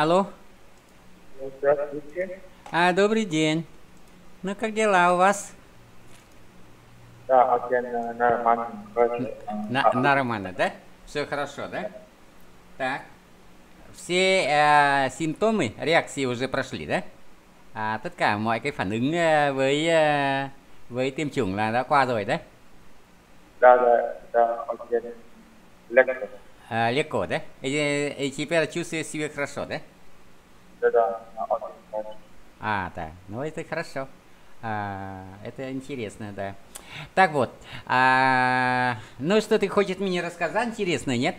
Алло. Здравствуйте. А, добрый день. Ну, как дела у вас? Да, отдельно нормально. На, нормально, да? Все хорошо, да? Так. Все э, симптомы, реакции уже прошли, да? À, а, tất cả mọi cái phản ứng э, với э, với tiêm chủng là đã qua rồi đấy. Đã, đã, đã, а, легко, да? И, э, и теперь чувствуешь себя хорошо, да? Да, да. А, да. Ну, это хорошо. А, это интересно, да. Так вот, а, ну что ты хочешь мне рассказать, интересно, нет?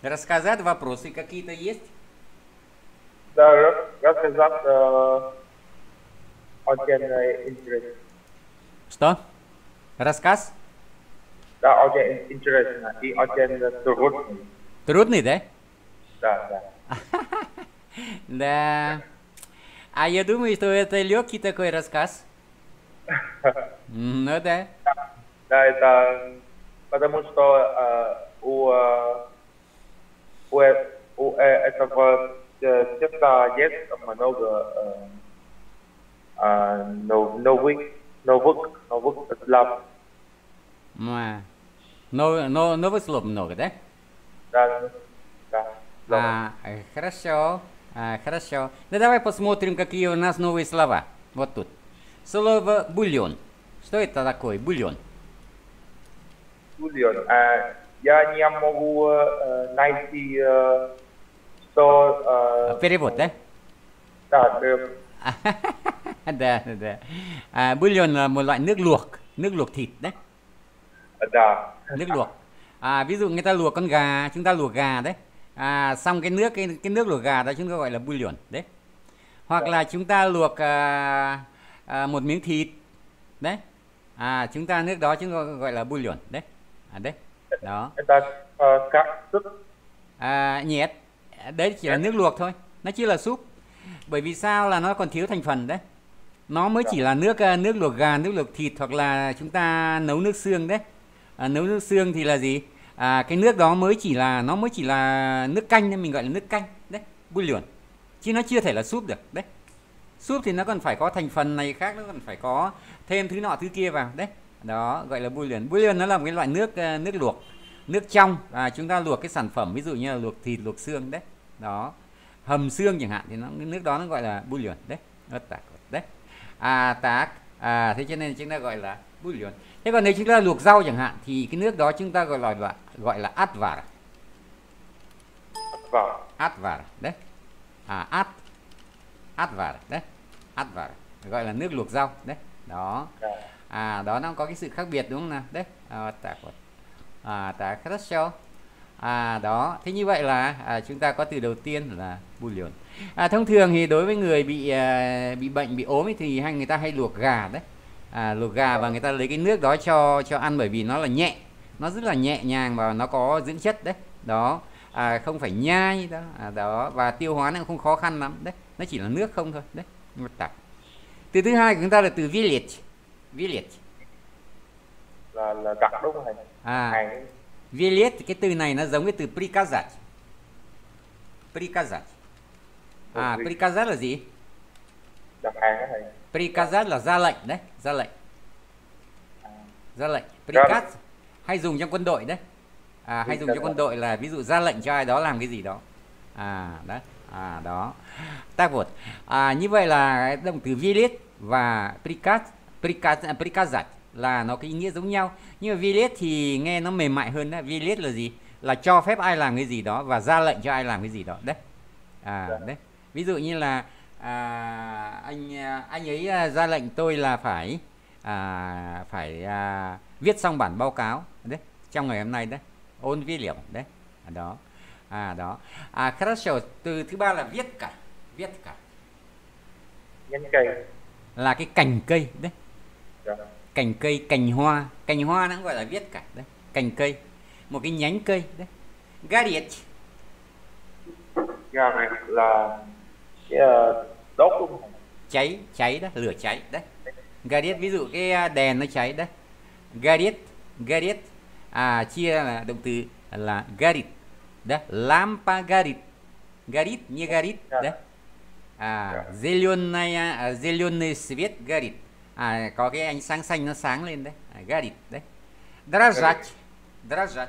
Рассказать вопросы какие-то есть? Да, рассказать э, очень интересно. Что? Рассказ? Да, очень интересно и очень трудный. Трудный, да? Да, да. Да. А я думаю, что это легкий такой рассказ. Ну да. Да, это потому что э, у, э, у, э, у этого текста есть много новых, новых, новых для Ма. Ну, но, но, новых слов много, да? Да, да. да. А, хорошо, а, хорошо. Да давай посмотрим, какие у нас новые слова. Вот тут. Слово бульон. Что это такое, бульон? Бульон. А, я не могу э, э найти, э, что... Э, Перевод, да? Да, перевод. да, да, да. А, бульон là một loại nước luộc, Dạ. dạ. nước luộc à, ví dụ người ta luộc con gà chúng ta luộc gà đấy à, xong cái nước cái cái nước luộc gà đó chúng ta gọi là bùi luyện đấy hoặc dạ. là chúng ta luộc à, à, một miếng thịt đấy à chúng ta nước đó chúng ta gọi là bùi luyện đấy à, đấy đó dạ. Ờ, à, nhiệt đấy chỉ là nước luộc thôi nó chỉ là súp bởi vì sao là nó còn thiếu thành phần đấy nó mới chỉ là nước à, nước luộc gà nước luộc thịt hoặc là chúng ta nấu nước xương đấy à, nấu nước xương thì là gì à, cái nước đó mới chỉ là nó mới chỉ là nước canh nên mình gọi là nước canh đấy bùi lượn chứ nó chưa thể là súp được đấy súp thì nó còn phải có thành phần này khác nó còn phải có thêm thứ nọ thứ kia vào đấy đó gọi là bùi lượn bùi lượn nó là một cái loại nước ờ, nước luộc nước trong và chúng ta luộc cái sản phẩm ví dụ như là luộc thịt luộc xương đấy đó hầm xương chẳng hạn thì nó nước đó nó gọi là bùi lượn đấy đấy à tạc à thế cho nên chúng ta gọi là bùi lượn thế còn nếu chúng ta luộc rau chẳng hạn thì cái nước đó chúng ta gọi là gọi là vả atvar vả đấy à at vả đấy vả gọi là nước luộc rau đấy đó à. à đó nó có cái sự khác biệt đúng không nào đấy à, так вот à так хорошо à đó thế như vậy là à, chúng ta có từ đầu tiên là bouillon à, thông thường thì đối với người bị à, bị bệnh bị ốm thì hay người ta hay luộc gà đấy à, luộc gà và người ta lấy cái nước đó cho cho ăn bởi vì nó là nhẹ nó rất là nhẹ nhàng và nó có dưỡng chất đấy đó à, không phải nhai đó à, đó và tiêu hóa nó không khó khăn lắm đấy nó chỉ là nước không thôi đấy một tạp từ thứ hai của chúng ta là từ village village là là cặp đúng không thầy à Hàng... village cái từ này nó giống cái từ prikazat prikazat à prikazat là gì đặt hàng đó thầy Prikazat là ra lệnh đấy, ra lệnh. Ra lệnh, prikaz hay dùng trong quân đội đấy. À, hay dùng cho quân đội là ví dụ ra lệnh cho ai đó làm cái gì đó. À, đó. À, đó. Tác một. À, như vậy là động từ vilit và prikaz, prikaz, à, prikazat là nó cái ý nghĩa giống nhau. Nhưng mà vilit thì nghe nó mềm mại hơn đấy. Vilit là gì? Là cho phép ai làm cái gì đó và ra lệnh cho ai làm cái gì đó. Đấy. À, dạ. đấy. Ví dụ như là à, anh anh ấy à, ra lệnh tôi là phải à, phải à, viết xong bản báo cáo đấy trong ngày hôm nay đấy ôn vi liệu đấy à, đó à đó à Crucial từ thứ ba là viết cả viết cả nhân cây là cái cành cây đấy dạ. cành cây cành hoa cành hoa nó cũng gọi là viết cả đấy cành cây một cái nhánh cây đấy Garriott yeah, là Ờ, đốt cháy cháy đó lửa cháy đấy Gradient ví dụ cái ờ, đèn nó cháy đấy Gradient Gradient à chia là động từ là garit đó lampa garit garit не горит đấy à зеленая зеленый свет горит à có cái ánh sáng xanh nó sáng lên đấy à, горит đấy дрожать дрожать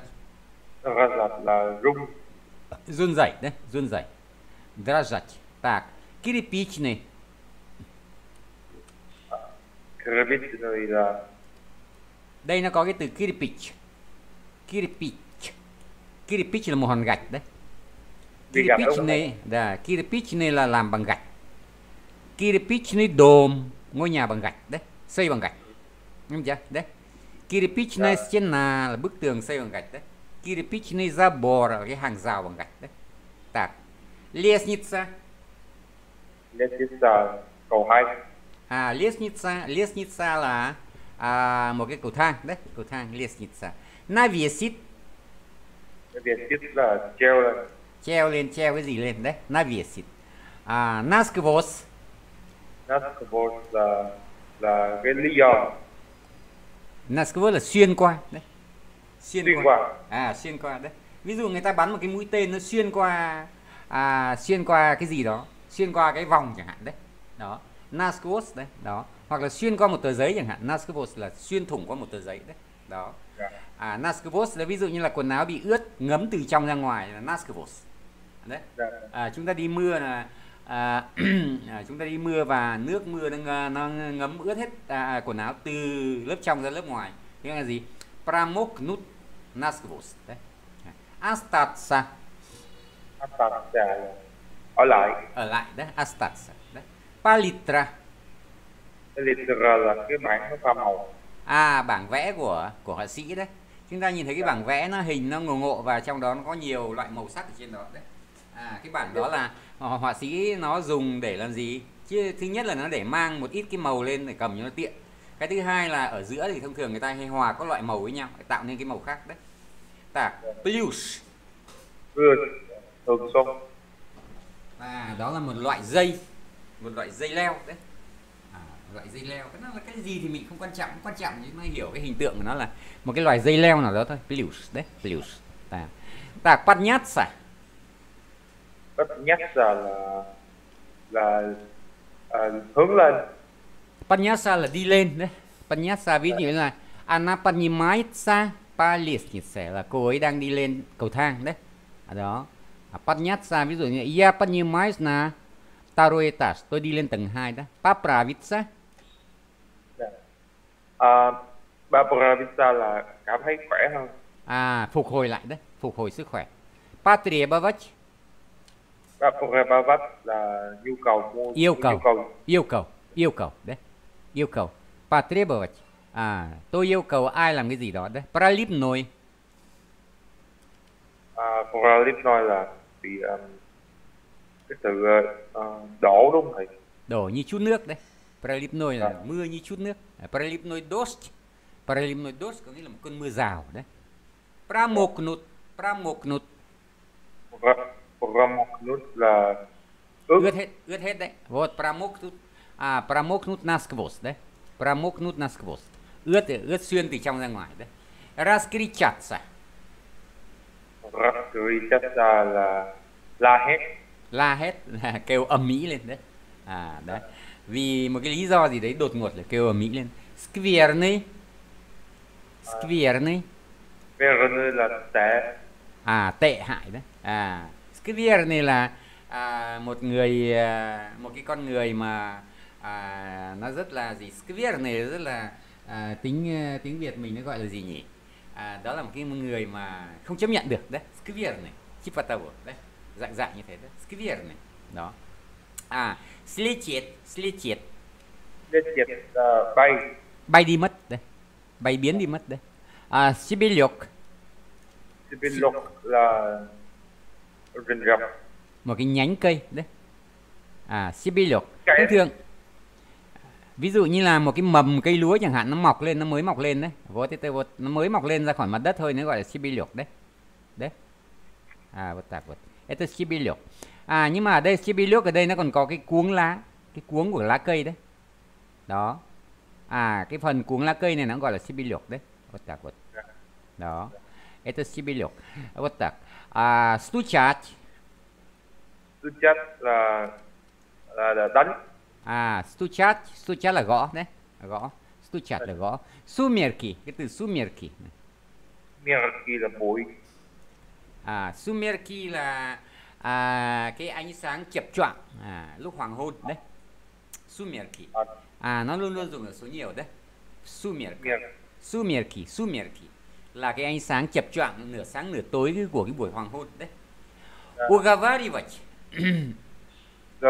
дрожать là rung run rẩy đấy run rẩy дрожать Так, кирпичный. Кирпичный, да. Đây nó có cái từ kirpich. Kirpich. Kirpich là một hòn gạch đấy. Kirpichne, да, kirpichne là làm bằng gạch. Kirpichne dome, ngôi nhà bằng gạch đấy, xây bằng gạch. Nghe chưa? Đấy. Kirpichne stena là bức tường xây bằng gạch đấy. Kirpichne забор là cái hàng rào bằng gạch đấy. Так. Лестница Lesnica cầu 2 à Lesnica Lesnica là à, một cái cầu thang đấy cầu thang Lesnica na Naviesit là treo lên treo lên treo cái gì lên đấy Naviesit à Naskvos Naskvos là là cái lý do Naskvos là xuyên qua đấy xuyên, xuyên qua. qua à xuyên qua đấy ví dụ người ta bắn một cái mũi tên nó xuyên qua à, xuyên qua cái gì đó xuyên qua cái vòng chẳng hạn đấy đó Nascos đấy đó hoặc là xuyên qua một tờ giấy chẳng hạn Nascos là xuyên thủng qua một tờ giấy đấy đó dạ. à, Nascos là ví dụ như là quần áo bị ướt ngấm từ trong ra ngoài là Nascos đấy dạ. à, chúng ta đi mưa là à, à, chúng ta đi mưa và nước mưa nó, nó ngấm ướt hết à, à, quần áo từ lớp trong ra lớp ngoài thế là gì pramoknut naskvos đấy astatsa astatsa ở lại ở lại đó astas đó. palitra palitra là cái bảng nó pha màu à bảng vẽ của của họa sĩ đấy chúng ta nhìn thấy cái bảng vẽ nó hình nó ngộ ngộ và trong đó nó có nhiều loại màu sắc ở trên đó đấy à cái bảng đó là họa sĩ nó dùng để làm gì chứ thứ nhất là nó để mang một ít cái màu lên để cầm cho nó tiện cái thứ hai là ở giữa thì thông thường người ta hay hòa các loại màu với nhau để tạo nên cái màu khác đấy tả plus plus hương sông và đó là một loại dây một loại dây leo đấy à, loại dây leo cái nó là cái gì thì mình không quan trọng quan trọng nhưng mà hiểu cái hình tượng của nó là một cái loại dây leo nào đó thôi plus đấy plus ta ta quát nhát xả quát nhát xả là là à, hướng lên Panyasa là đi lên đấy Panyasa ví dụ là Anapanimaitsa sẽ là cô ấy đang đi lên cầu thang đấy à, đó à, подняться ví dụ như я поднимаюсь на второй этаж tôi đi lên tầng 2 đó поправиться à, поправиться là cảm thấy khỏe hơn à phục hồi lại đấy phục hồi sức khỏe потребовать потребовать là nhu cầu mua yêu cầu nhu cầu. yêu cầu yêu cầu đấy yêu cầu потребовать à tôi yêu cầu ai làm cái gì đó đấy пролипной một là Lim nói là vì um, cái từ uh, đổ đúng không thầy đổ như chút nước đấy проливной là mưa như chút nước проливной дождь проливной дождь có nghĩa là một cơn mưa rào đấy pramoknut pramoknut pramoknut là ướt. ướt hết ướt hết đấy вот pramoknut à pramoknut насквозь đấy pramoknut насквозь ướt ướt xuyên từ trong ra ngoài đấy раскричаться Rakritata là la hét la hét là kêu âm mỹ lên đấy à đấy vì một cái lý do gì đấy đột ngột là kêu âm mỹ lên skvirny skvirny skvirny là tệ à tệ hại đấy à skvirny là à, một người à, một cái con người mà à, nó rất là gì skvirny rất là à, tính à, tiếng Việt mình nó gọi là gì nhỉ à, đó là một cái người mà không chấp nhận được đấy này Chipatavo đấy dạng dạng như thế đấy này đó à Slichet Slichet Slichet uh, ờ, bay bay đi mất đấy bay biến đi mất đấy à Sibilyok Sibilyok là rình rập một cái nhánh cây đấy à Sibilyok thông thường ví dụ như là một cái mầm cây lúa chẳng hạn nó mọc lên nó mới mọc lên đấy vô tê tê vô nó mới mọc lên ra khỏi mặt đất thôi nó gọi là sibiliok đấy đấy à vô tạp vật, это sibiliok à nhưng mà ở đây sibiliok ở đây nó còn có cái cuống lá cái cuống của lá cây đấy đó à cái phần cuống lá cây này nó gọi là sibiliok đấy vô tạp vật. đó это sibiliok vô tạp à стучать стучать là là, là đánh à stuchat stuchat là gõ đấy gõ stuchat là gõ sumerki cái từ sumerki sumerki là bụi à sumerki là à, cái ánh sáng chập choạng à, lúc hoàng hôn đấy sumerki à. à nó luôn luôn dùng ở số nhiều đấy sumerki sumerki sumerki là cái ánh sáng chập choạng nửa sáng nửa tối của cái buổi hoàng hôn đấy Ugavarivat dạ.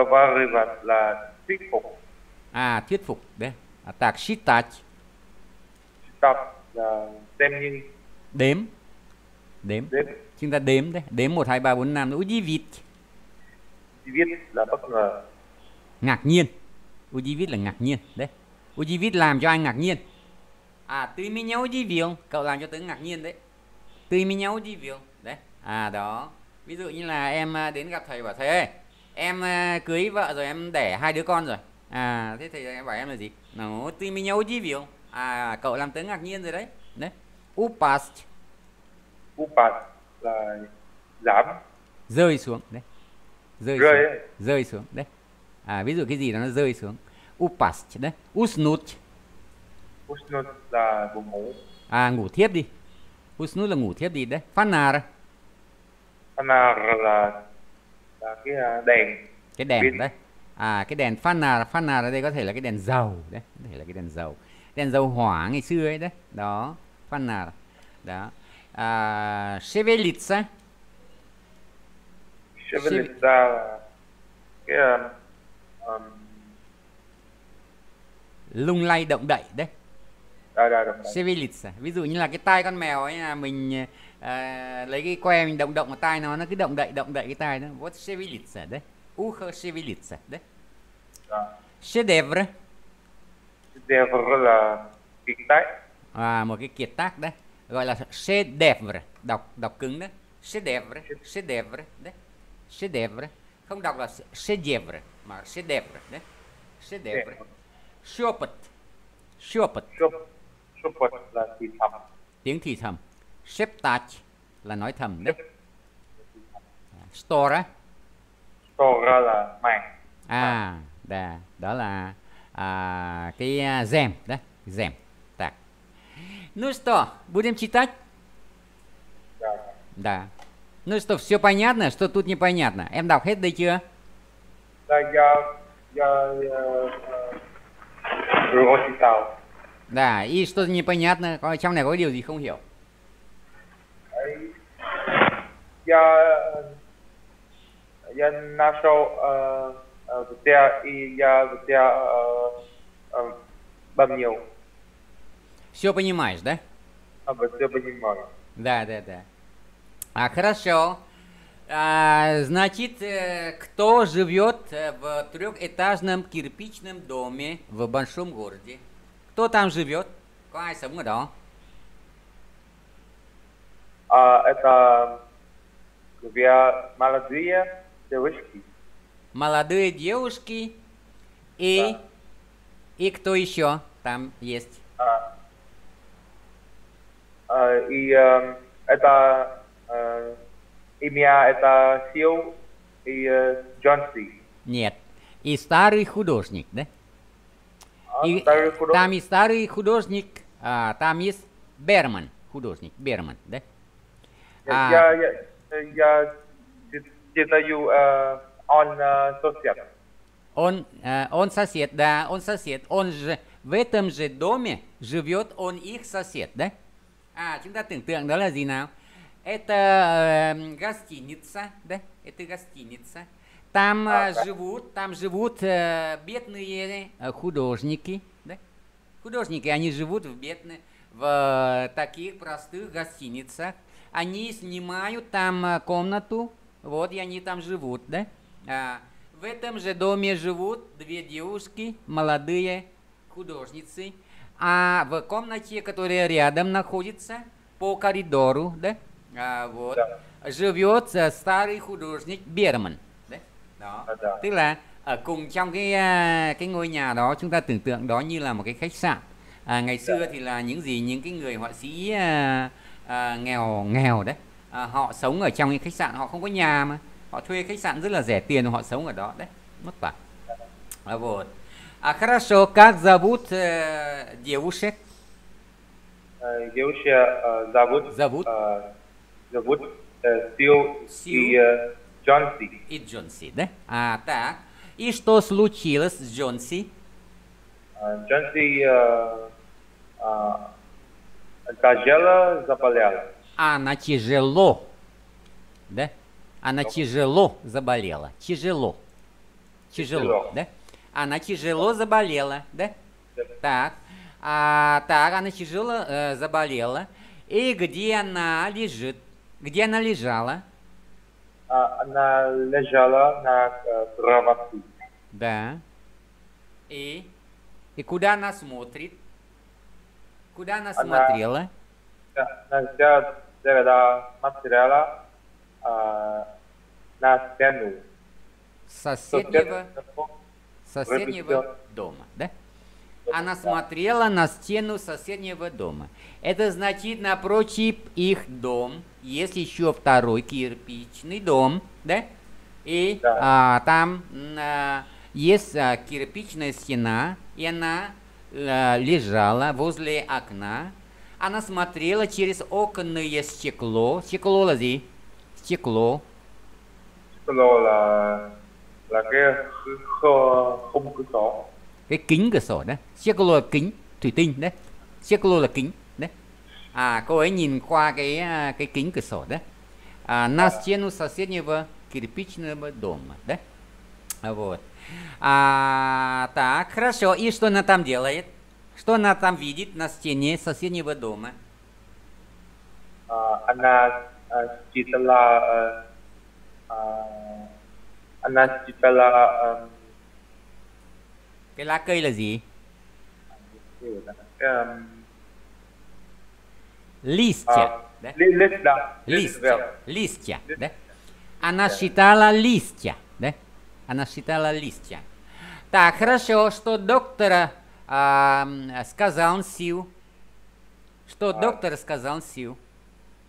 Ugavarivat là thuyết phục à thuyết phục đấy à, tak shitat shitat là xem như đếm đếm, đếm. chúng ta đếm đấy đếm một hai ba bốn năm ujivit ujivit là bất ngờ ngạc nhiên ujivit là ngạc nhiên đấy ujivit làm cho anh ngạc nhiên à tùy mới nhau gì việc cậu làm cho tớ ngạc nhiên đấy tùy mới nhau gì việc đấy à đó ví dụ như là em à, đến gặp thầy bảo thầy ơi em ờ, cưới vợ rồi em đẻ hai đứa con rồi à thế thì em bảo em là gì nó ti mi nhau chi biểu à cậu làm tớ ngạc nhiên rồi đấy đấy upas upas là giảm rơi xuống đấy rơi rơi xuống. rơi xuống đấy à ví dụ cái gì đó nó rơi xuống upas đấy usnut usnut là buồn ngủ à ngủ thiếp đi usnut là ngủ thiếp đi đấy phanar phanar là là cái à, đèn cái đèn pin. đấy à cái đèn pha nào pha nào ở đây có thể là cái đèn dầu đấy có thể là cái đèn dầu đèn dầu hỏa ngày xưa ấy đấy đó pha nào đó à, Chevelitsa Chevelitsa là cái uh, um, lung lay động đậy đấy Chevelitsa ví dụ như là cái tai con mèo ấy là mình à, lấy cái que mình động động vào tai nó nó cứ động đậy động đậy cái tai nó what шевелится đấy ухо шевелится đấy шедевр dạ. шедевр là kiệt tác à một cái kiệt tác đấy gọi là шедевр đọc đọc cứng đấy шедевр шедевр đấy шедевр không đọc là шедевр mà шедевр đấy шедевр шепот шепот шепот là thì thầm tiếng thì thầm Septach là nói thầm Đức. Stora. Stora là màng. À, đà, đó là à, cái rèm đó, rèm. Так. Ну что, будем читать? Да. Да. Ну что, все понятно, что тут непонятно? Em đọc hết đây chưa? Да, я, я, я, я Да, и что-то непонятно, trong này có điều gì không hiểu? я, э, я нашел э, где э, и я где э, э, Все понимаешь, да? А, все понимаю. Да, да, да. А, хорошо. А, значит, э, кто живет в трехэтажном кирпичном доме в большом городе? Кто там живет? Какая сумма, да? А, это Lubiła молодые девушки. Молодые девушки и... Да. И кто еще там есть? А, а, и а, это... А, имя это Сил и э, Джонси. Нет. И старый художник, да? А, и, э, художник. Там и старый художник, а, там есть Берман, художник Берман, да? Я, а, я, я, я дедаю э, он э, сосед. Он, э, он сосед, да, он сосед. Он же в этом же доме живет он их сосед, да? А, chúng ta tưởng tượng đó Это э, гостиница, да? Это гостиница. Там а, э, живут, там живут э, бедные художники, да? Художники, они живут в бедных, в э, таких простых гостиницах. Они снимают там э, комнату, вот и они там живут, да? А, в этом же доме живут две девушки, молодые художницы. А в комнате, которая рядом находится, по коридору, да? А, вот, да. живет э, старый художник Берман. Да? Đó. Да, а, да. Tức là ở cùng trong cái cái ngôi nhà đó chúng ta tưởng tượng đó như là một cái khách sạn. À, ngày xưa thì là những gì những cái người họa sĩ uh, à, nghèo nghèo đấy à, họ sống ở trong những khách sạn họ không có nhà mà họ thuê khách sạn rất là rẻ tiền họ sống ở đó đấy mất vả à, вот а хорошо как зовут э, девушек девушек э, зовут зовут э, зовут э, Сил и э, Джонси и Джонси да а так и что случилось с Джонси Джонси э, э, Гажела заболела. Она а тяжело, да? Она а тяжело заболела. Тяжело. тяжело. Тяжело, да? Она а тяжело заболела, да? да. Так. А, так, она тяжело э, заболела. И где она лежит? Где она лежала? А, она лежала на э, кровати. Да. И? И куда она смотрит? Куда она, смотрела? Она взяла материала а, на стену. Соседнего, соседнего дома, да? Она смотрела на стену соседнего дома. Это значит, напротив их дом есть еще второй кирпичный дом, да? И да. А, там а, есть а, кирпичная стена, и она Э, лежала возле окна. Она смотрела через оконное стекло. Стекло là gì? Стекло. Стекло là là cái khung cửa sổ. Cái kính cửa sổ đấy. Стекло là kính thủy tinh Стекло ла kính да? А, cô ấy ква qua cái cái kính cửa sổ đấy. А, на стену соседнего кирпичного дома, да? Вот. А, так, хорошо. И что она там делает? Что она там видит на стене соседнего дома? А, она считала. А, а, она считала. Cái lá cây là gì? Листья. Листья. Листья. Она считала листья. Она считала листья. Так, хорошо, что доктор э, сказал Сил? Что а, доктор сказал Сил?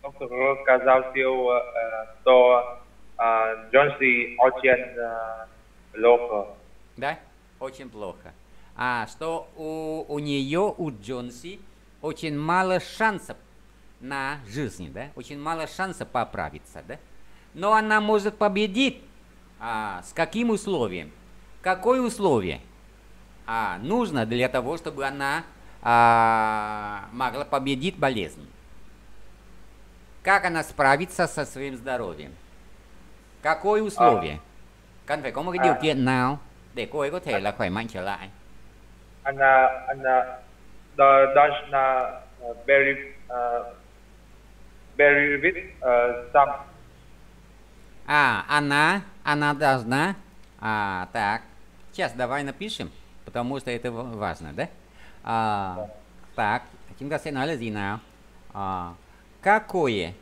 Доктор сказал Сил, э, что э, Джонси очень э, плохо. Да, очень плохо. А что у, у нее, у Джонси, очень мало шансов на жизнь, да? Очень мало шансов поправиться, да? Но она может победить а, с каким условием? Какое условие а, нужно для того, чтобы она а, могла победить болезнь? Как она справится со своим здоровьем? Какое условие? À, Cần phải có một cái điều kiện nào để cô ấy có thể là khỏe mạnh trở lại? Она, она должна э, very, uh, some а, она, она должна... А, так, сейчас давай напишем, потому что это важно, да? А, так, chúng ta sẽ nói là gì какое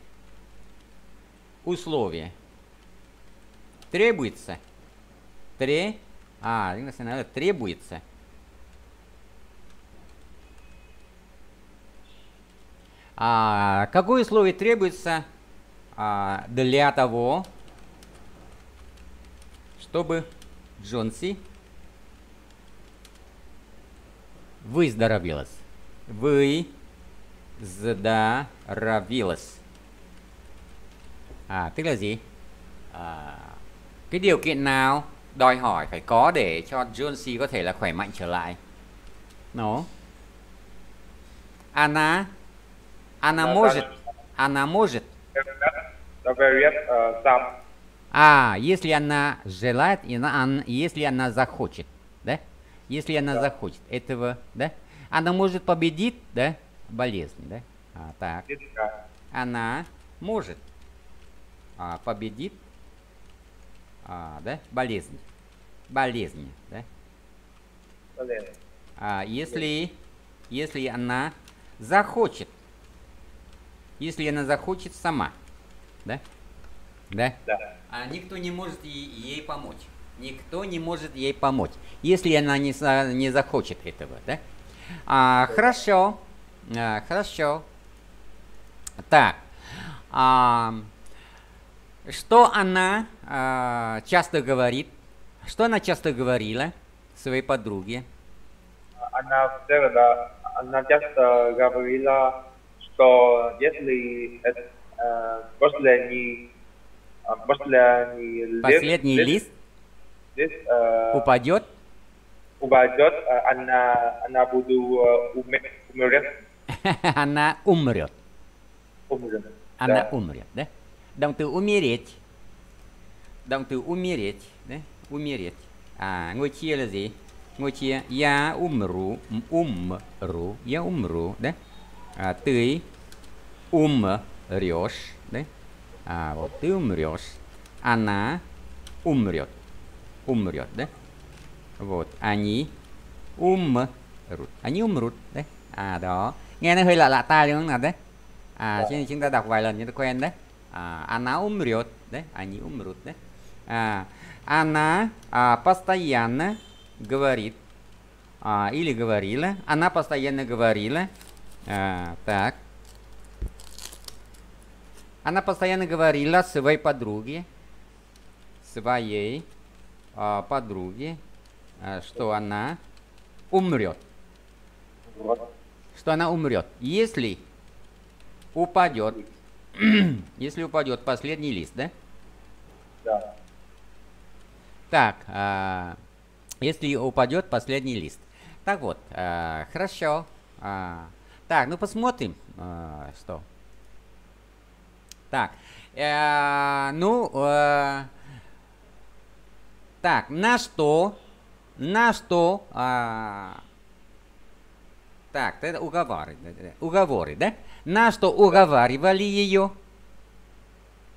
условие требуется? Тре... А, chúng ta sẽ требуется. А, какое условие требуется а, для того, чтобы Джон Си выздоровилась. Выздоровилась. À, tức là gì? À, cái điều kiện nào đòi hỏi phải có để cho John C có thể là khỏe mạnh trở lại? Nó Anna Anna может, Anna может. Проверять сам. А, если она желает, и она, она, если она захочет, да? Если она да. захочет этого, да? Она может победить, да? Болезнь, да? А, так. Да. Она может а, победить, а, да? Болезнь. Болезнь, да? Болезнь. А, если, если она захочет, если она захочет сама, да? Да? Да. А никто не может ей помочь. Никто не может ей помочь, если она не, не захочет этого, да? А, хорошо, а, хорошо. Так, а, что она а, часто говорит? Что она часто говорила своей подруге? Она всегда, она часто говорила, что если это, э, после не Последний лист, Последний лист, лист, э, упадет. Упадет, э, она, она буду э, умрет. она умрет. Умрет. Она да. умрет, да? Động từ умереть. Động từ умереть, да? Умереть. А, ngôi chia là gì? Ngôi chia я умру, умру, я умру, да? А, ты умрешь. А, вот ты умрешь. Она умрет. Умрет, да? Вот, они умрут. Они умрут, đấy. À, đó. Nghe nó hơi lạ lạ tai đúng không nào đấy? À, cho nên chúng ta đọc vài lần chúng ta quen đấy. А, она умрет, да? Они умрут, да? А, она а, постоянно говорит а, или говорила. Она постоянно говорила. А, так. Она постоянно говорила своей подруге, своей э, подруге, э, что она умрет. Вот. Что она умрет. Если упадет, если упадет последний лист, да? Да. Так, э, если упадет последний лист. Так вот, э, хорошо. Э, так, ну посмотрим, э, что. Так, э, ну, э, так, на что, на что, а, так, это уговоры, уговоры, да? На что уговаривали ее?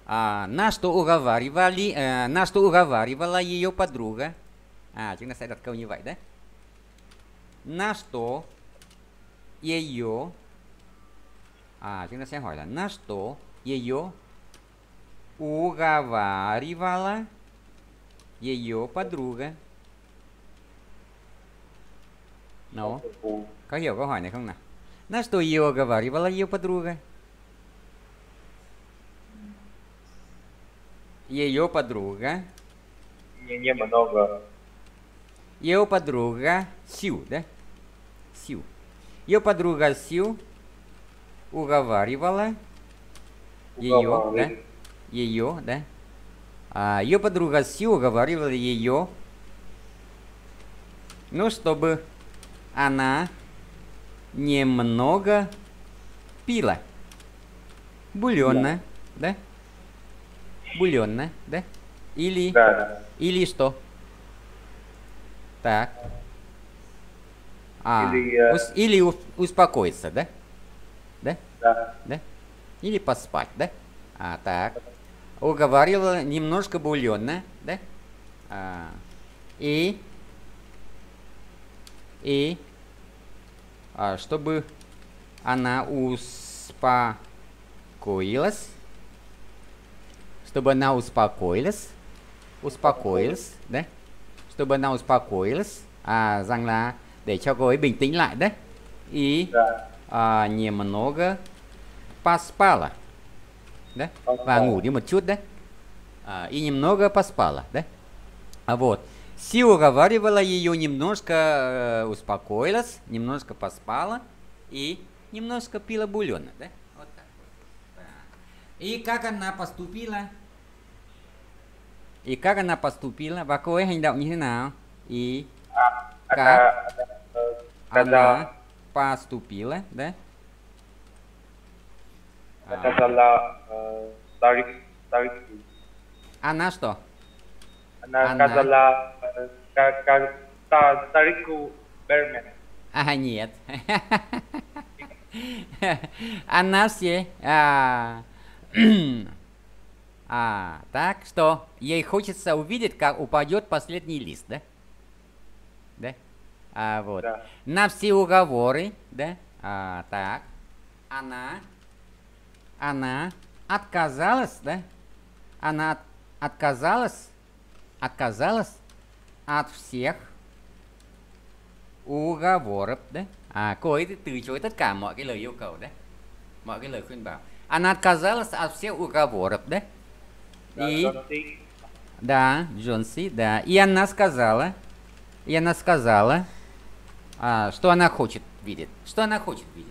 А, на что уговаривали, э, на что уговаривала ее подруга? А, chúng ta sẽ đặt câu На что ее? А, chúng ta sẽ на что ее уговаривала ее подруга. Ну, как hiểu câu hỏi này На что ее уговаривала ее подруга? Ее подруга. Не, не много. Ее подруга Сью, да? Сью. Ее подруга Сью уговаривала ее, да? Ее, да? А ее подруга Сью уговорила ее, ну, чтобы она немного пила. Бульонно, да? да? Бульонно, да? Или... Да, да. Или что? Так. А, или, э, ус, или успокоиться, да? Да? Да. Да? Или поспать, да? А, так. Уговорила немножко бульонно, да? А, и... И... А, чтобы она успокоилась. Чтобы она успокоилась. Успокоилась, да? Чтобы она успокоилась. А, rằng là để cho cô ấy bình tĩnh lại đấy. И... Да. А, немного поспала, да? Вангу, дима чуд, да? А, и немного поспала, да? А вот. Си уговаривала ее немножко э, успокоилась, немножко поспала и немножко пила бульона, да? Вот так вот. И как она поступила? И как она поступила? Và cô ấy hành động И а, как она поступила, да? сказала э, Она что? Она, Она. сказала старику э, Бермен. А, нет. Она все... А, а, так что ей хочется увидеть, как упадет последний лист, да? Да? А, вот. Да. На все уговоры, да? А, так. Она она отказалась, да? Она от отказалась, отказалась от всех уговоров, да? а cô ты từ chối tất cả mọi cái lời yêu cầu đấy. Mọi Она отказалась от всех уговоров, да? И... Да, Джонси, да. И она сказала, и она сказала, а, что она хочет видеть. Что она хочет видеть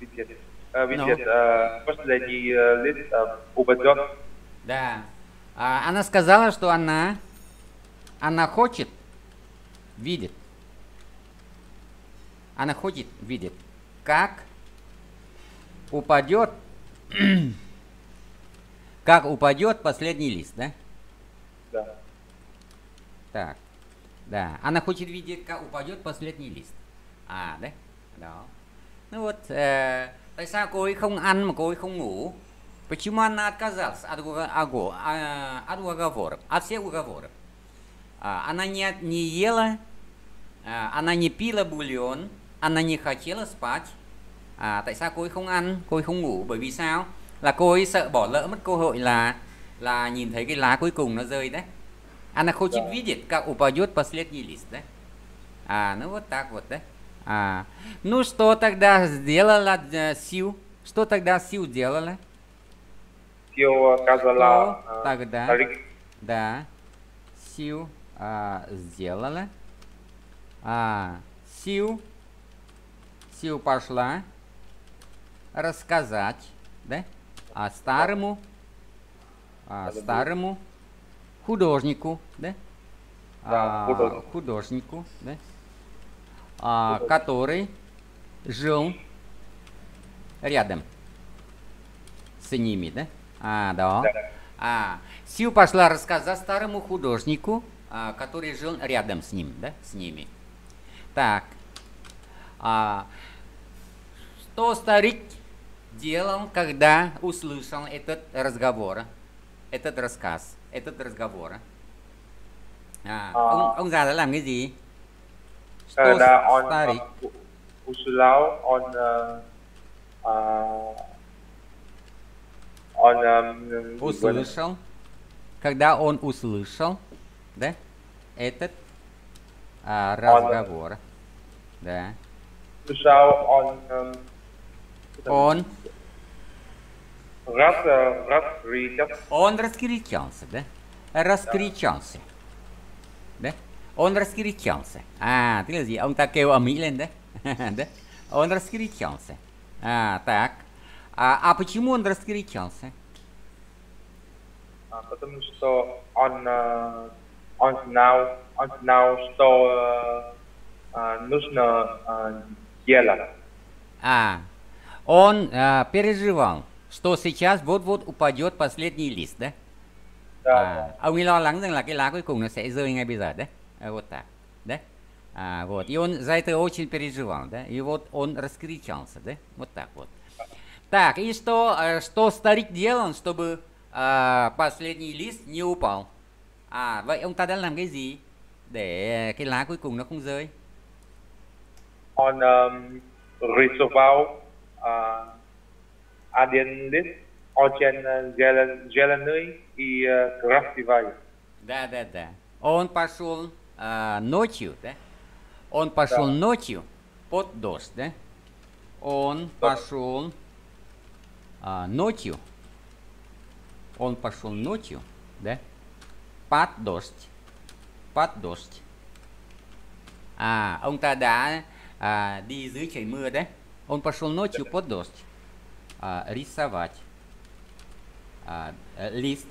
with yes. Uh, with no. yes. Uh, first Да. А, она сказала, что она... Она хочет. Видит. Она хочет, видит. Как упадет... как упадет последний лист, да? Да. Так. Да. Она хочет видеть, как упадет последний лист. А, да? Да. nó vượt tại sao cô ấy không ăn mà cô ấy không ngủ Почему она отказалась от, от уговоров, от всех уговоров? Она не, не ела, она не пила бульон, она не хотела спать. À, tại sao cô ấy không ăn, cô ấy không ngủ? Bởi vì sao? Là cô ấy sợ bỏ lỡ mất cơ hội là là nhìn thấy cái lá cuối cùng nó rơi đấy. Она хочет видеть, как упадет последний лист, да? А, ну вот так вот, да? А, ну что тогда сделала э, Сил? Что тогда Сил делала? Сил сказала... Что э, тогда? Рик. Да. Сил а, сделала. А, Сил. Сил пошла рассказать, да? А старому, а, старому художнику, да? А, художнику, да? А, который жил рядом с ними, да? А, да. А, Сью пошла рассказать старому художнику, а, который жил рядом с ним, да, с ними. Так. А, что старик делал, когда услышал этот разговор, этот рассказ, этот разговор? А, а. он, он задал нам cái gì? Canada э, он on tarik. uh, услышал, когда он услышал, да, этот а, разговор, on, да. Услышал он um, он раз, э, раскричался. Он раскричался, да? Раскричался, да? да? Он chance. А, ты là gì? Ông ta kêu да? Он раскричался. А, так. А, а почему он раскричался? А, потому что он, э, он, знал, он знал, что э, э, нужно делать. А, он а, переживал, что сейчас вот-вот упадет последний лист, да? Да. À, ông ấy lo lắng rằng là cái lá cuối cùng nó sẽ rơi ngay bây giờ đấy. Э, вот так, да? А, вот. И он за это очень переживал, да? И вот он раскричался, да? Вот так вот. Так, и что, э, что старик делал, чтобы а, последний лист не упал? À, vậy ông ta đã làm cái gì để cái lá cuối cùng nó không rơi? Он um, risoval uh, adenlis очень зеленый и красивый. Да, да, да. Он пошел а, ночью, да? Он пошел да. ночью под дождь, да? Он да. пошел а, ночью. Он пошел ночью, да? Под дождь. Под дождь. А, он тогда, а, đi dưới trời да? Он пошел ночью под дождь. А, рисовать. А, э, лист.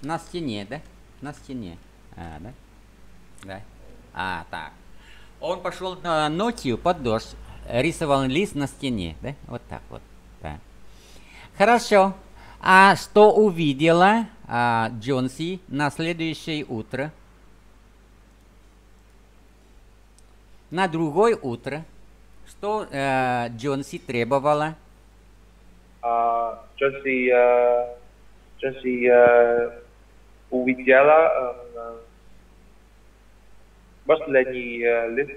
На стене, да? На стене. А, да? Да. А, так. Он пошел на ночью под дождь, рисовал лист на стене, да? Вот так вот. Да. Хорошо. А что увидела а, Джонси на следующее утро? На другое утро. Что э, Джонси требовала? А, Джонси, uh, Джонси uh, увидела э, может ли лист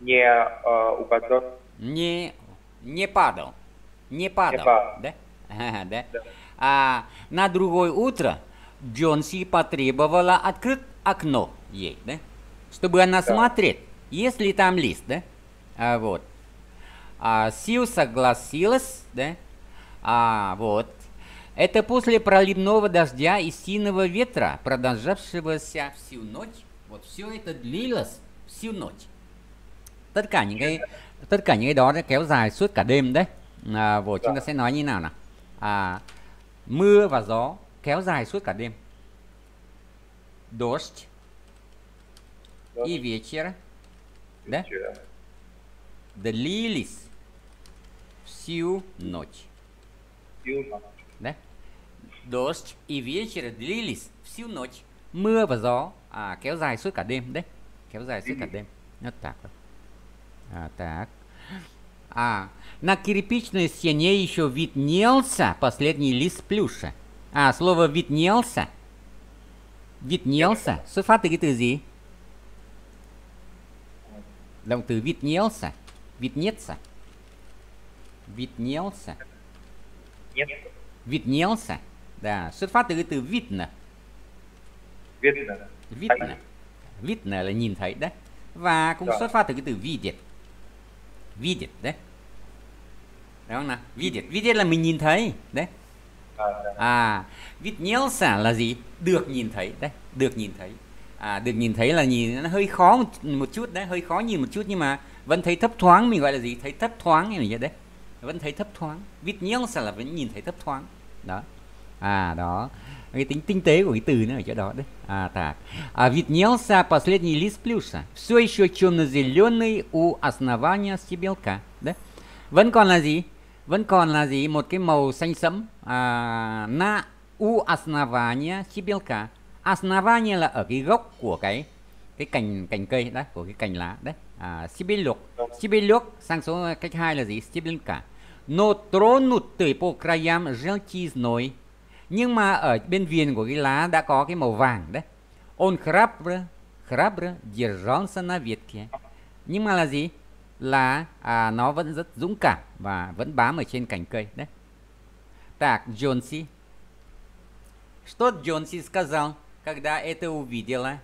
не э, упадет? Не, не падал. Не падал, не падал. да? Ага, да? да. А на другое утро Джонси потребовала открыть окно ей, да? Чтобы она да. смотреть, есть ли там лист, да? А, вот. А, Сил согласилась, да? А, вот. Это после проливного дождя и сильного ветра, продолжавшегося всю ночь, Вот все это длилось всю ночь. Tất cả những cái tất cả những cái đó nó kéo dài suốt cả đêm đấy. À, vô chúng ta dạ. sẽ nói như nào nào? À, mưa và gió kéo dài suốt cả đêm. Дождь и вечер. Да? Длились всю ночь. Всю ночь. Да? Дождь и вечер длились всю ночь. mưa và gió à, kéo dài suốt cả đêm đấy kéo dài suốt cả đêm вот так вот а а на кирпичной стене еще виднелся последний лист плюша а слово виднелся виднелся xuất phát từ cái từ gì động từ виднелся виднеться виднелся виднелся да xuất phát từ cái từ видно Vitna. Vitna. Vitna là nhìn thấy đấy. Và cũng Rồi. Dạ. xuất phát từ cái từ videt. Videt đấy. Đúng không nào? Videt. Videt là mình nhìn thấy. Đấy. Dạ, dạ. À, vitnelsa là gì? Được nhìn thấy. Đấy, được nhìn thấy. À, được nhìn thấy là nhìn nó hơi khó một, chút đấy, hơi khó nhìn một chút nhưng mà vẫn thấy thấp thoáng mình gọi là gì? Thấy thấp thoáng như vậy đấy. Vẫn thấy thấp thoáng. Vitnelsa là vẫn nhìn thấy thấp thoáng. Đó. À đó. cái tính tinh tế của cái từ nó ở chỗ đó đấy. А, так. А виднелся последний лист плюса. Все еще темно-зеленый у основания стебелка. Да? Vẫn còn là gì? Vẫn còn là gì? Một cái màu xanh sẫm. À, на у основания стебелка. Основание là ở cái gốc của cái cái cành cành cây đấy của cái cành lá đấy à, Sibelok Sibelok sang số cách hai là gì Sibelka но тронутый по краям желтизной nhưng mà ở bên viền của cái lá đã có cái màu vàng đấy on crabre crabre Johnsona Việt thì nhưng mà là gì là à, nó vẫn rất dũng cảm và vẫn bám ở trên cành cây đấy так Джонси что Джонси сказал когда это увидела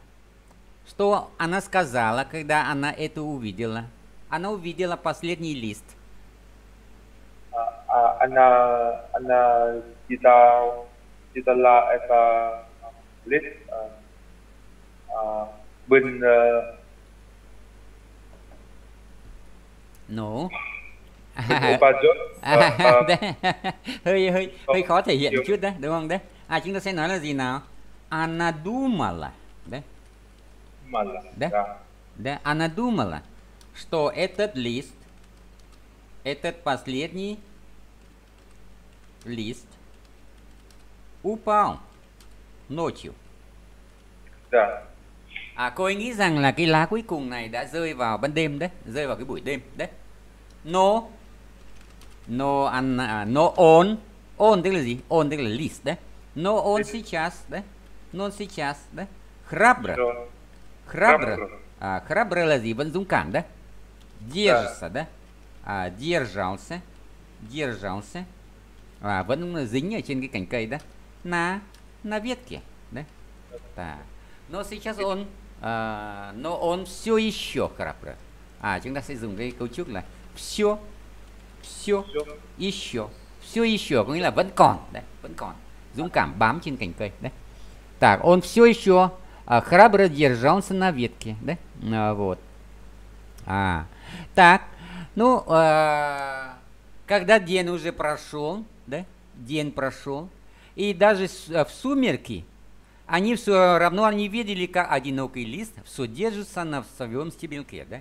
что она сказала когда она это увидела она увидела последний лист она она читала يطلع это ليت بن No. À, à, hơi hơi hơi khó thể hiện chút đấy, đúng không đấy? À chúng ta sẽ nói là gì nào? Анадумала, да? Мала, да? Да, она думала, что этот лист, этот последний лист Упал. Ночью. Dạ. À cô ấy nghĩ rằng là cái lá cuối cùng này đã rơi vào ban đêm đấy, rơi vào cái buổi đêm đấy. No. No ăn à, no on. On tức là gì? On tức là list đấy. No on сейчас đấy. Non сейчас đấy. Храбро. Храбро. А, храбро là gì? Vẫn dũng cảm đấy. Держится dạ. đấy. À, держался. Держался. À, vẫn dính ở trên cái cành cây đấy. на, на ветке. Да? Так. Но сейчас он, а, но он все еще храбро. А, chúng ta sẽ dùng cái все, все, еще, все еще, có nghĩa là vẫn còn, đấy, vẫn còn. Dũng cảm bám trên cành cây, đấy. Так, он все еще а, храбро держался на ветке, да? А, вот. А, так, ну, а, когда день уже прошел, да? День прошел, и даже э, в сумерки они все равно не видели, как одинокий лист все держится на своем стебельке. Да?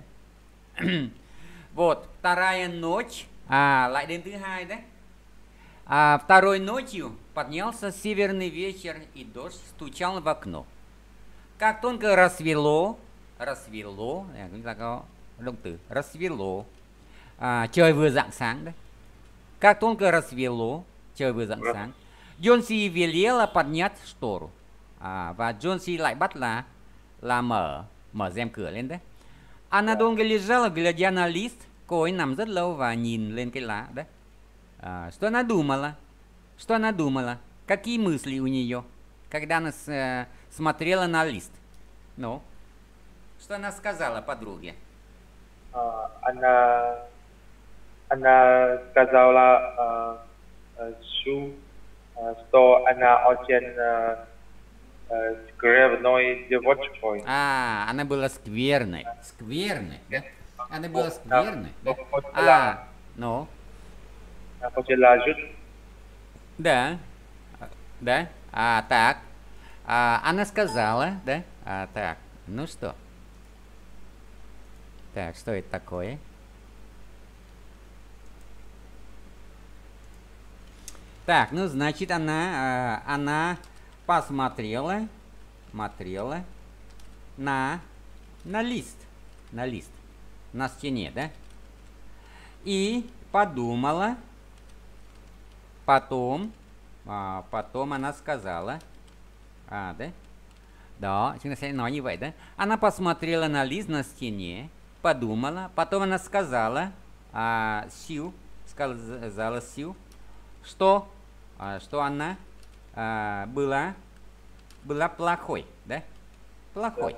вот, вторая ночь, а, lại да? А второй ночью поднялся северный вечер и дождь стучал в окно. Как только рассвело, рассвело, chúng ta có động рассвело, à, trời vừa dạng sáng Как только рассвело, trời vừa dạng Jonsi велела поднять штору. а và Jonsi lại bắt là là mở mở rèm cửa lên đấy. Анадонга лежала, глядя на лист. Cô ấy nằm rất lâu và nhìn lên cái lá đấy. À, что она думала? Что она думала? Какие мысли у нее, когда она с, э, смотрела на лист? Ну, что она сказала подруге? Uh, она, она сказала, uh, uh, что она очень э, э, скверной девочкой. А, она была скверной. Скверной, да? Она была скверной, да? А, ну? Хотела жить. Да. Да? А, так. А, она сказала, да? А, так. Ну что? Так, что это такое? Так, ну значит она, а, она посмотрела, смотрела на, на лист, на лист, на стене, да? И подумала, потом, а, потом она сказала, а, да? Да, но не vậy, да? Она посмотрела на лист на стене, подумала, потом она сказала, а, Сью, сказала Сью, что а что она а, была, была плохой, да? Плохой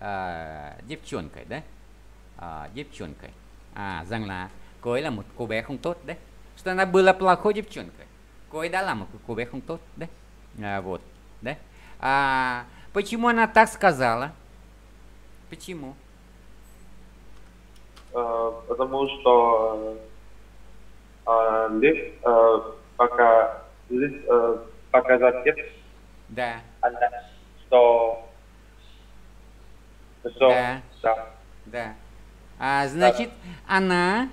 а, девчонкой, да? Девчонкой. À, rằng là cô ấy là một cô bé không Что она была плохой девчонкой. Cô ấy đã là một cô bé вот, да? А, почему она так сказала? Почему? Потому что Лев пока э, показать текст. Да. Она, что... что да. да. Да. А, значит, да. она,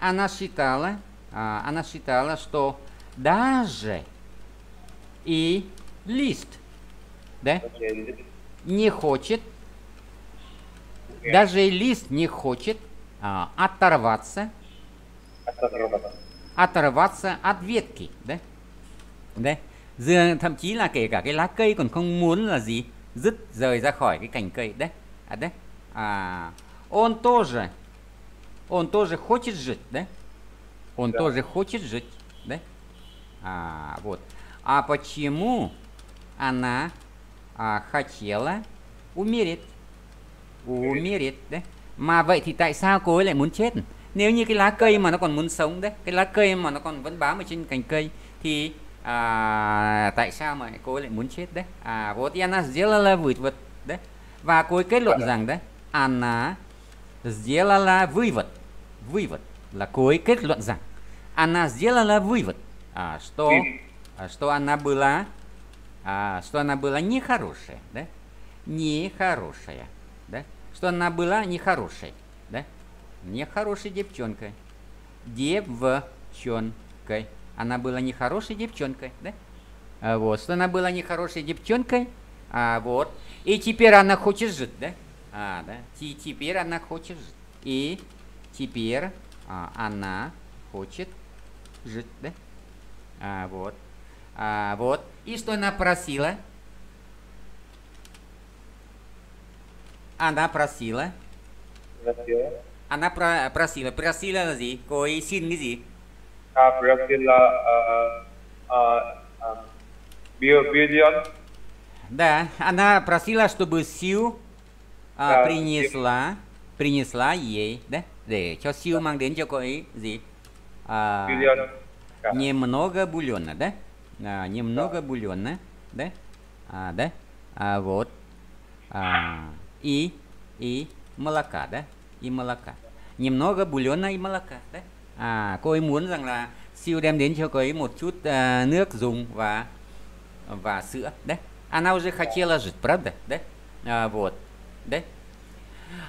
она считала, а, она считала, что даже и лист, да, не хочет, Нет. даже и лист не хочет а, оторваться. Оторваться оторваться от ветки đấy đấy dường thậm chí là kể cả cái lá cây còn không muốn là gì dứt rời ra khỏi cái cành cây đấy à đấy à он тоже он тоже хочет жить đấy он да. тоже хочет жить đấy а вот а почему она а, хотела умереть умереть đấy mà vậy thì tại sao cô ấy lại muốn chết nếu như cái lá cây mà nó còn muốn sống đấy cái lá cây mà nó còn vẫn bám ở trên cành cây thì à, tại sao mà cô ấy lại muốn chết đấy à Votiana Zielala vượt vật đấy và cô ấy kết luận dạ. rằng đấy Anna Zielala vui vật vui vật là cô ấy kết luận rằng Anna Zielala vui vật à что что она была а, что она была нехорошая да нехорошая да что она была нехорошей Не хорошая девчонка. Девчонкой. Она была не хорошей девчонкой, да? А вот, что она была не хорошей девчонкой, а вот. И теперь она хочет жить, да? А, да. И теперь она хочет жить. И теперь а, она хочет жить, да? А, вот. А, вот. И что она просила? Она просила. Просила. Она про просила, просила gì? Cô ấy xin cái gì? À, просила а, а, а, бильон. Да, она просила, чтобы сил а, принесла, принесла ей, да, да. cho сил mang đến cho cô ấy gì? А, немного бульона, да? А, немного бульона, да? А, да? А, вот. А, и, и молока, да? и молока. Немного бульона и молока. Đấy. À, cô ấy rằng là siêu đem đến cho cô một chút à, nước dùng và và sữa. Đấy. Она уже хотела жить, правда? Да? А, вот. Да?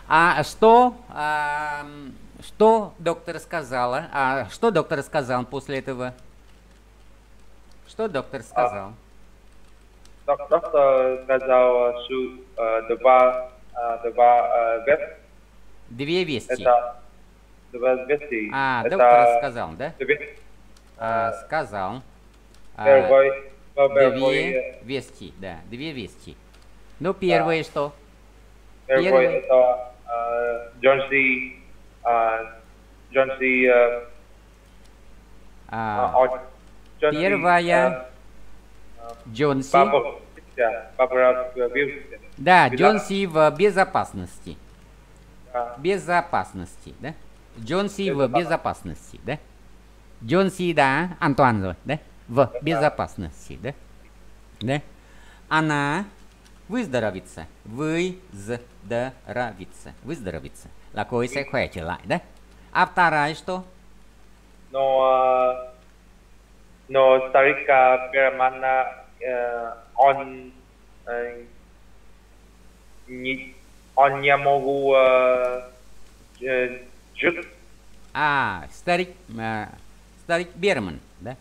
А что, а, что доктор сказала? А что доктор сказал после этого? Что доктор сказал? доктор сказал, что э, два, э, два веста э, Две вести. Это две вести. А, это... доктор сказал, да? Две... А, сказал. Первый, а, две вести, да, две вести. Ну, первое да. что? Первое, первое... это а, а, э, Джон Си, Джон Си, первая Джонси э, да, Джонси в безопасности безопасности, да? Джон Си в безопасности, да? Джон Си, да, an да? В безопасности, да? Да? Она выздоровится, выздоровится, выздоровится. Là cô ấy да? А вторая что? Но, а, но старика пермана э, он э, не Onyamogu э, Джуд. Э, а, старик, э, старик Берман, да?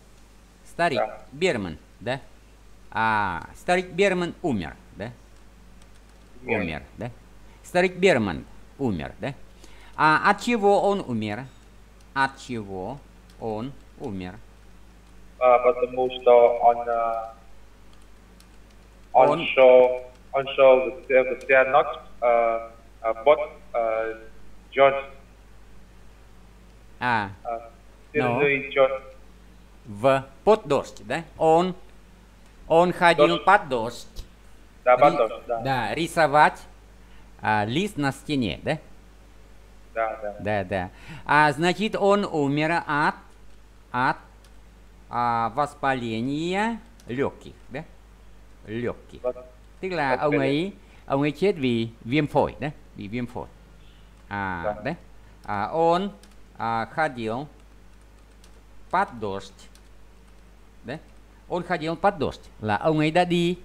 Старик да. Берман, да? А, старик Берман умер, да? Нет. Умер, да? Старик Берман умер, да? А от чего он умер? От чего он умер? А, потому что он, э, он, он шел, он шел в, в, uh, uh, uh, George. А. No. Э, ну. В под дождь, да? Он, он ходил дождь. под дождь. Да, под Ри, дождь, да. Да, рисовать а, лист на стене, да? Да, да. Да, да. А значит, он умер от, от а, воспаления легких, да? Легких. Tức là ông ấy ông ấy chết vì viêm phổi đấy bị viêm phổi à dạ. đấy à, он à, ходил под дождь đấy он ходил под дождь là ông ấy đã đi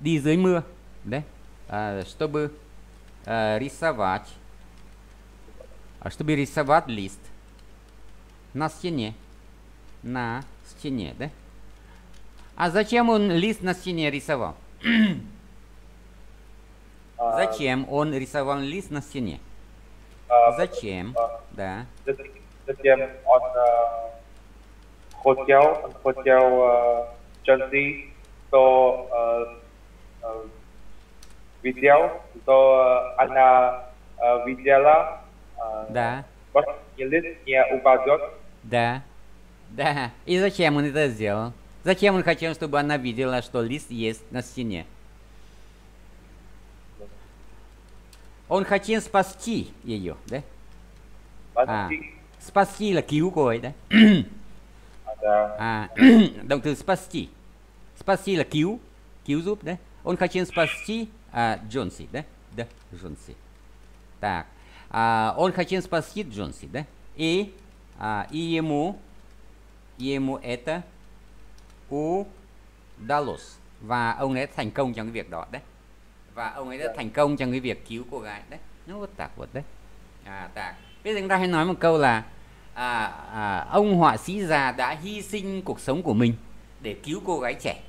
đi dưới mưa đấy à, чтобы à, рисовать а, чтобы рисовать лист на стене на стене да а зачем он лист на стене рисовал а, зачем он рисовал лист на стене? А, зачем? А, да. Затем он хотел, хотел Джанзи, что видел, что она видела. Да. Лист не упадет. Да. Да. И зачем он это сделал? Зачем он хотел, чтобы она видела, что лист есть на стене? Он хотел спасти ее, да? Спасти. А, спасти là cứu cô ấy đấy. à, động từ spasti. Spasti Он хотел спасти а, Джонси, да? Да, Джонси. Так. А, он хотел спасти Джонси, да? И, а, и ему, ему это удалось. Và ông ấy thành công trong cái việc đó đấy. và ông ấy đã dạ. thành công trong cái việc cứu cô gái đấy nó có tạc vật đấy à tạc bây giờ chúng ta hay nói một câu là à, à, ông họa sĩ già đã hy sinh cuộc sống của mình để cứu cô gái trẻ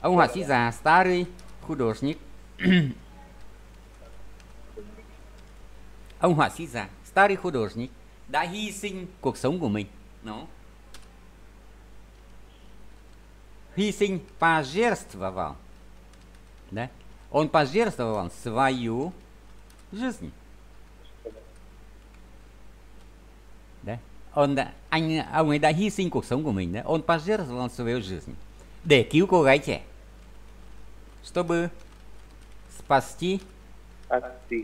ông họa sĩ già Starry Художник ông họa sĩ già Starry Художник đã hy sinh cuộc sống của mình nó không? Хисень пожертвовал, Да? Он пожертвовал свою жизнь. Да? Он, anh, ông ấy он hy sinh cuộc sống của mình. Да? Он пожертвовал свою жизнь. да, cứu cô gái trẻ. Чтобы спасти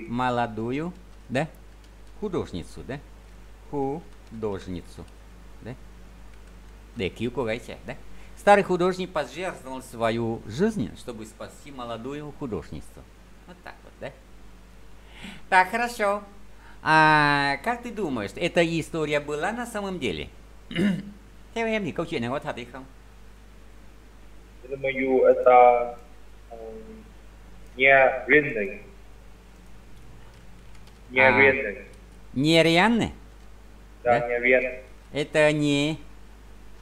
молодую да? художницу. Да? Художницу. Да? да, cứu cô gái trẻ. Да? Старый художник пожертвовал свою жизнь, чтобы спасти молодую художницу. Вот так вот, да? Так, хорошо. А как ты думаешь, эта история была на самом деле? Э, Я em thì câu chuyện này có thật hay không? Думаю, это эм, нереальный. А, нереальный. Нереальный? Да, нереальный. Это не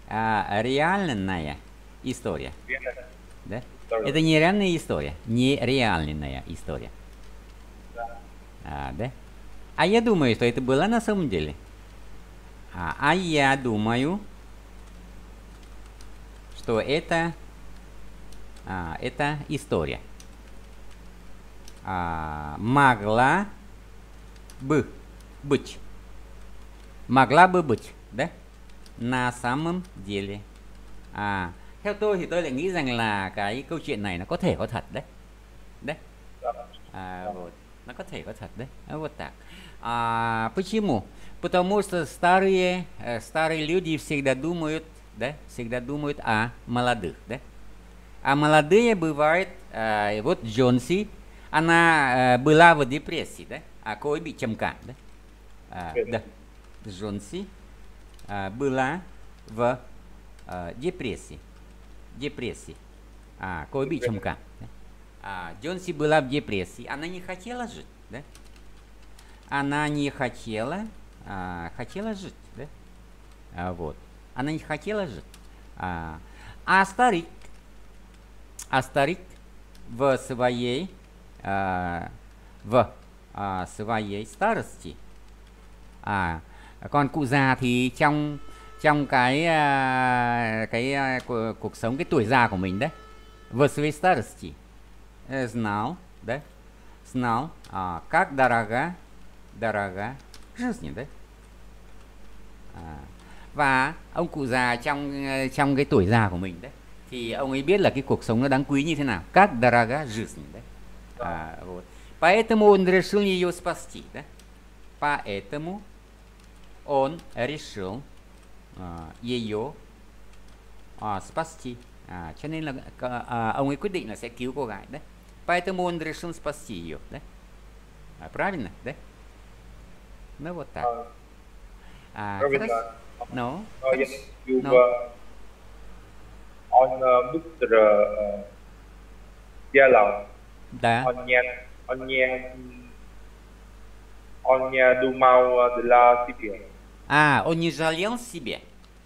а, реальная история. Реальная. Да? Это не реальная история, не реальная история. Да. А, да? А я думаю, что это было на самом деле. А, а я думаю, что это, а, это история. А, могла бы быть. Могла бы быть, да? na samam dili à theo tôi thì tôi lại nghĩ rằng là cái câu chuyện này nó có thể có thật đấy đấy а, вот nó có thể có thật đấy вот так а, почему потому что старые старые люди всегда думают да всегда думают о молодых да а молодые бывают а, вот Джонси она а, была в депрессии да а кой би чемка да а, да Джонси а, была в а, депрессии. Депрессии. А, Койбичемка. А, Джонси была в депрессии. Она не хотела жить, да? Она не хотела, а, хотела жить, да? А, вот. Она не хотела жить. А, а старик, а старик в своей, а, в а, своей старости, а, còn cụ già thì trong trong cái à, cái à, cuộc, cuộc sống cái tuổi già của mình đấy Вы старости знал, да? Знал, а, как дорога, дорога жизни, да? và ông cụ già trong à, trong cái tuổi già của mình đấy thì ông ấy biết là cái cuộc sống nó đáng quý như thế nào. Как дорога жизнь, да? À, вот. Поэтому он решил ее спасти, да? Поэтому Он решил uh, ее uh, спасти. À, cho nên là à, ông ấy quyết định là sẽ cứu cô gái đấy. Поэтому он решил спасти ее, да? А, à, правильно, да? Ну вот так. А, правильно. No. No, yes, you no. were on uh, Mr. Да. On nhà, on nhà, on nhà Dumau de ờ, la à а, он не жалел себе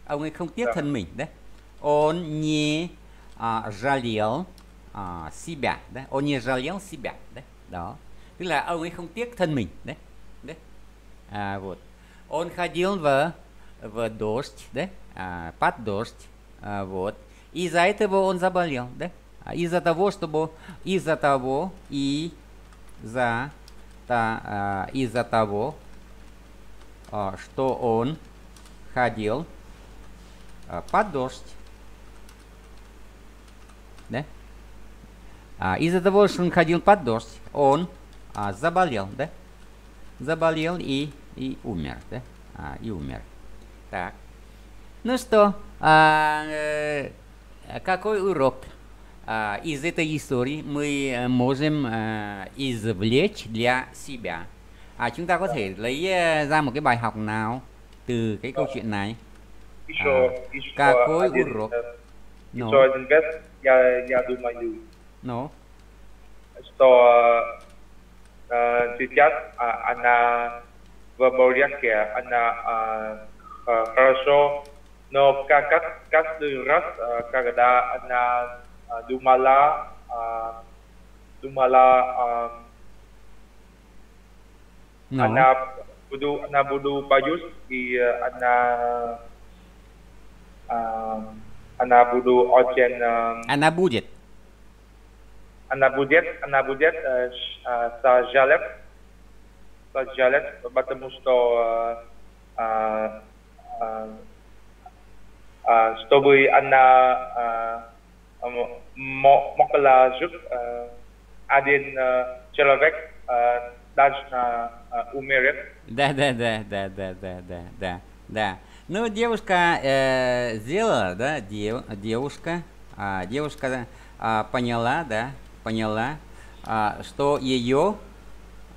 ông ấy không tiếc да. thân mình đấy он не жалел себя đấy «А, а он не жалел себя đấy đó tức là ông ấy không tiếc thân mình đấy đấy à, вот он ходил в в дождь да а, под дождь а, вот из-за этого он заболел да а, из-за того чтобы из-за того и за та, а, из-за того а, что он ходил а, под дождь. Да? А, из-за того, что он ходил под дождь, он заболел, да? Заболел и, и умер, да? А, и умер. Так. Ну что, а, э, какой урок а, из этой истории мы э, можем а, извлечь для себя? à, chúng ta có thể lấy ờ, ra một cái bài học nào từ cái câu chuyện này à, cối urok no no sto сейчас она в порядке она хорошо но как каждый раз когда она думала думала no. budu ana budu payus i eh, ana um, ana budu ocean um, ana budget, ana budget, ana budget uh, eh, uh, eh, sa jalep sa jalep потому что uh, uh, uh, чтобы она uh, могла жить uh, достаточно э, а, умерен. Да, да, да, да, да, да, да, да, да. Ну, девушка э, сделала, да, дев, девушка, а, девушка а, поняла, да, поняла, а, что ее,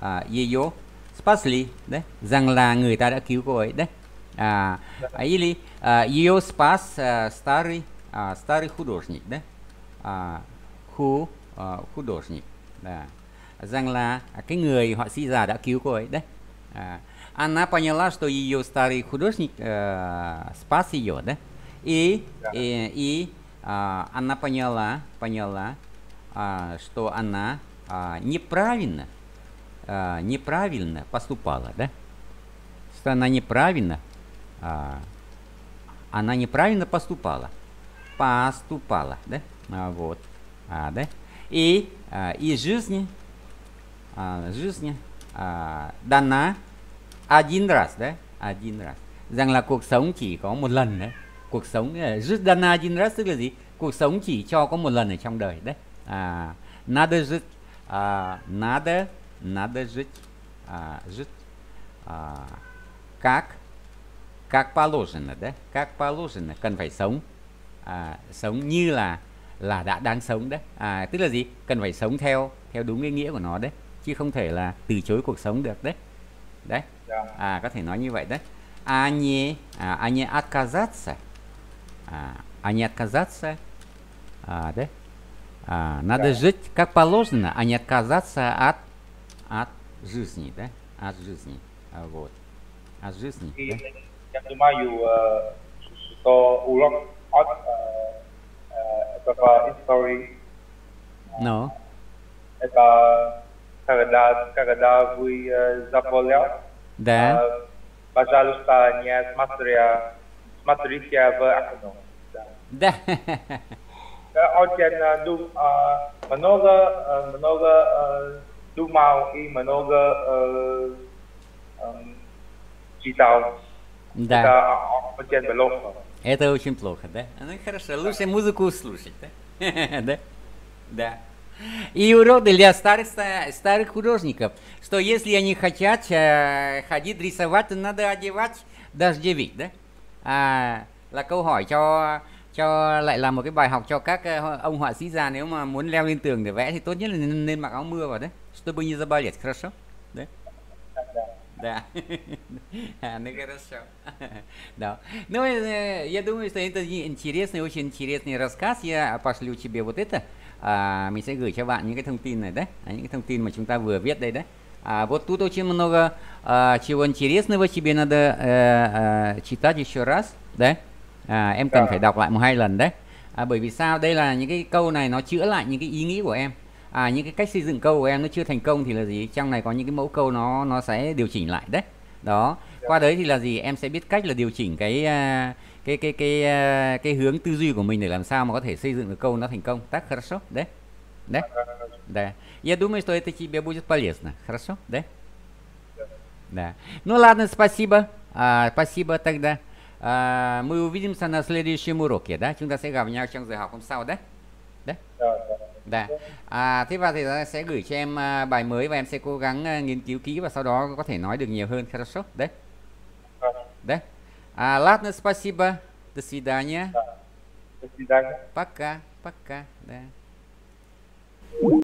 а, ее спасли, да, rằng là người ta đã cứu cô ấy, да. А, да. Или а, ее спас а, старый, а, старый художник, да, а, ху, а, художник, да rằng là cái người họa sĩ già đã cứu cô ấy đấy à, она поняла что ее старый художник э, спас ее да и да. и, и а, она поняла поняла а, что она а, неправильно а, неправильно поступала да что она неправильно а, она неправильно поступала поступала да а, вот а, да и а, и жизнь а, жизни а, дана один раз, да, один раз. Rằng là cuộc sống chỉ có một lần đấy. Cuộc sống жизнь дана один раз tức là gì? Cuộc sống chỉ cho có một lần ở trong đời đấy. À, надо жить, à, надо, надо жить, à, жить, à, как, как положено, да, как положено, cần phải sống, à, sống như là là đã đang sống đấy. À, tức là gì? Cần phải sống theo theo đúng cái nghĩa của nó đấy chứ không thể là từ chối cuộc sống được đấy đấy à có thể nói như vậy đấy они à, они отказаться à, они отказаться à, đấy à, надо жить как положено а не отказаться от от жизни да от жизни а, вот от жизни да? я думаю что урок от этого истории но это когда, когда вы заболели, да. пожалуйста, не смотря, смотрите в окно. Да. да. Очень дум, много, много думал и много читал. Да. Это очень плохо. Это очень плохо, да? Ну хорошо, лучше музыку слушать, да? да? Да. И уроды для старых, старых художников, что если они хотят э, ходить рисовать, то надо одевать дождевик, да? А, là câu hỏi cho cho lại là một cái bài học cho các ông họa sĩ già nếu mà muốn leo lên tường để vẽ thì tốt nhất là nên, nên mặc áo mưa vào đấy. Что бы не заболеть, хорошо? Да? Да. Ну хорошо. Да. Ну, э, я думаю, что это интересный, очень интересный рассказ. Я пошлю тебе вот это. à, mình sẽ gửi cho bạn những cái thông tin này đấy à, những cái thông tin mà chúng ta vừa viết đây đấy а вот тут очень много а, чего интересного тебе надо читать еще раз đấy à, em cần dạ. phải đọc lại một hai lần đấy à, bởi vì sao đây là những cái câu này nó chữa lại những cái ý nghĩ của em à những cái cách xây dựng câu của em nó chưa thành công thì là gì trong này có những cái mẫu câu nó nó sẽ điều chỉnh lại đấy đó qua dạ. đấy thì là gì em sẽ biết cách là điều chỉnh cái uh, cái cái cái ờ, cái hướng tư duy của mình để làm sao mà có thể xây dựng được câu nó thành công. Так хорошо, да? Да? Да. Я думаю, что это тебе будет полезно. Хорошо, да? Да. Dạ. Ну ладно, спасибо. А, спасибо тогда. À, мы увидимся на следующем уроке, да? Chúng ta sẽ gặp nhau trong giờ học hôm sau đấy. Đấy. Dạ. À, thế và thầy sẽ gửi cho em à, bài mới và em sẽ cố gắng à, nghiên cứu kỹ và sau đó có thể nói được nhiều hơn. Хорошо? Đấy. Dạ. Đấy. А, ладно, спасибо. До свидания. Да. До свидания. Пока, пока, да.